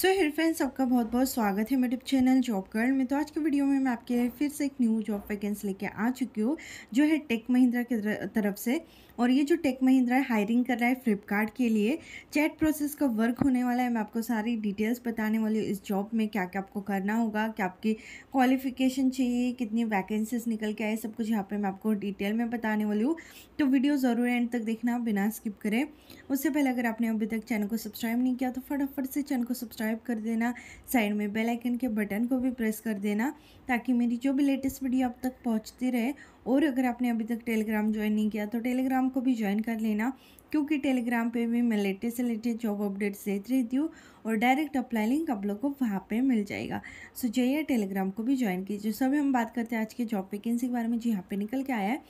So here friends आपका बहुत बहुत स्वागत है मेरे चैनल जॉब गर्ल में तो आज के वीडियो में मैं आपके लिए फिर से एक न्यू जॉब वैकेंसी लेके आ चुकी हूँ जो है टेक महिंद्रा की तरफ से और ये जो टेक महिंद्रा है हायरिंग कर रहा है फ्लिपकार्ट के लिए चैट प्रोसेस का वर्क होने वाला है मैं आपको सारी डिटेल्स बताने वाली हूँ इस जॉब में क्या क्या आपको करना होगा क्या आपकी क्वालिफिकेशन चाहिए कितनी वैकेंसीज निकल के आए सब कुछ यहाँ पर मैं आपको डिटेल में बताने वाली हूँ तो वीडियो ज़रूर एंड तक देखना बिना स्किप करें उससे पहले अगर आपने अभी तक चैनल को सब्सक्राइब नहीं किया तो फटाफट से चैनल को सब्सक्राइब सब्सक्राइब कर देना साइड में बेल आइकन के बटन को भी प्रेस कर देना ताकि मेरी जो भी लेटेस्ट वीडियो आप तक पहुंचती रहे और अगर आपने अभी तक टेलीग्राम ज्वाइन नहीं किया तो टेलीग्राम को भी ज्वाइन कर लेना क्योंकि टेलीग्राम पे भी मैं लेटेस्ट से लेटेस्ट जॉब अपडेट्स देती रहती हूँ और डायरेक्ट अप्लाई लिंक आप लोग को वहाँ पे मिल जाएगा सो जाइए टेलीग्राम को भी ज्वाइन कीजिए सो अभी हम बात करते हैं आज के जॉब वैकेंसी के बारे में जी यहाँ पे निकल के आया है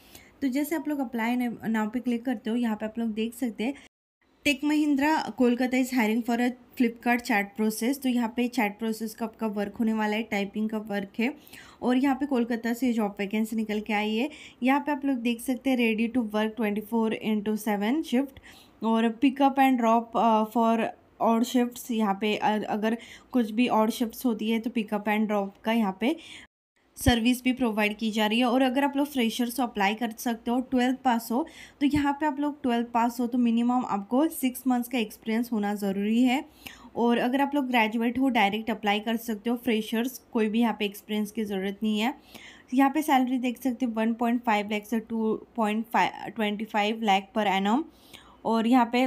तो जैसे आप लोग अप्लाई नाव पे क्लिक करते हो यहाँ पे आप लोग देख सकते हैं Tech Mahindra Kolkata is hiring for a Flipkart chat process तो यहाँ पे चैट प्रोसेस का आपका वर्क होने वाला है टाइपिंग का वर्क है और यहाँ पे कोलकाता से जॉब वैकेंसी निकल के आई है यहाँ पे आप लोग देख सकते हैं ready to work twenty four into seven shift और पिकअप एंड ड्रॉप फॉर और शिफ्ट्स यहाँ पे अगर कुछ भी और शिफ्ट्स होती है तो पिकअप एंड ड्रॉप का यहाँ पे सर्विस भी प्रोवाइड की जा रही है और अगर आप लोग फ्रेशर्स अप्लाई कर सकते हो ट्वेल्थ पास हो तो यहाँ पे आप लोग ट्वेल्थ पास हो तो मिनिमम आपको सिक्स मंथ्स का एक्सपीरियंस होना ज़रूरी है और अगर आप लोग ग्रेजुएट हो डायरेक्ट अप्लाई कर सकते हो फ्रेशर्स कोई भी यहाँ पे एक्सपीरियंस की ज़रूरत नहीं है यहाँ पे सैलरी देख सकते हो वन पॉइंट फाइव लैख से two point twenty five lakh per annum और यहाँ पर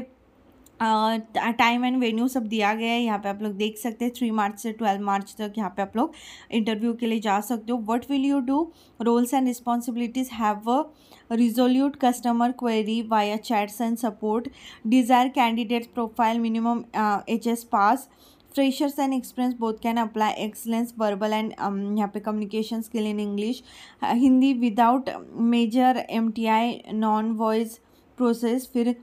टाइम एंड वेन्यू सब दिया गया है यहाँ पे आप लोग देख सकते हैं थ्री मार्च से ट्वेल्व मार्च तक यहाँ पे आप लोग इंटरव्यू के लिए जा सकते हो what will you do roles and responsibilities have a resolute customer query via chats and support desire candidate profile minimum H S pass freshers and experience both can apply excellence verbal and यहाँ पे communication skill in English Hindi without major M T I non voice process फिर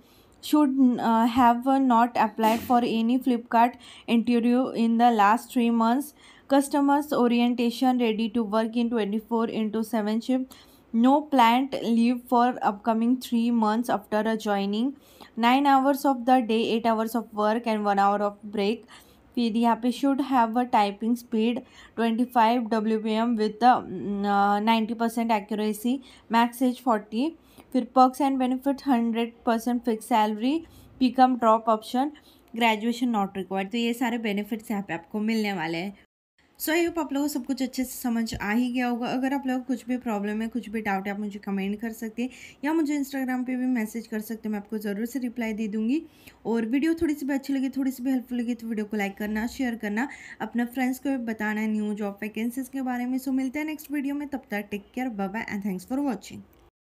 should uh, have uh, not applied for any Flipkart interview in the last three months. Customers orientation ready to work in 24 into 7 shift. No planned leave for upcoming three months after joining. Nine hours of the day, eight hours of work, and one hour of break. फिर यहाँ should have a typing speed 25 WPM with the with ninety percent accuracy max age फिर perks and benefit hundred percent fix salary pick and drop option graduation not required तो ये सारे benefits यहाँ पे आपको मिलने वाले हैं सो आई होप आप लोगों को सब कुछ अच्छे से समझ आ ही गया होगा अगर आप लोगों को कुछ भी प्रॉब्लम है कुछ भी डाउट है आप मुझे कमेंट कर सकते हैं या मुझे इंस्टाग्राम पे भी मैसेज कर सकते हैं मैं आपको ज़रूर से रिप्लाई दे दूँगी और वीडियो थोड़ी सी भी अच्छी लगी थोड़ी सी भी हेल्पफुल लगी तो वीडियो को लाइक करना शेयर करना अपने फ्रेंड्स को भी बताना न्यू जॉब वैकेंसीज के बारे में सो मिलते हैं नेक्स्ट वीडियो में तब तक take care bye and thanks for watching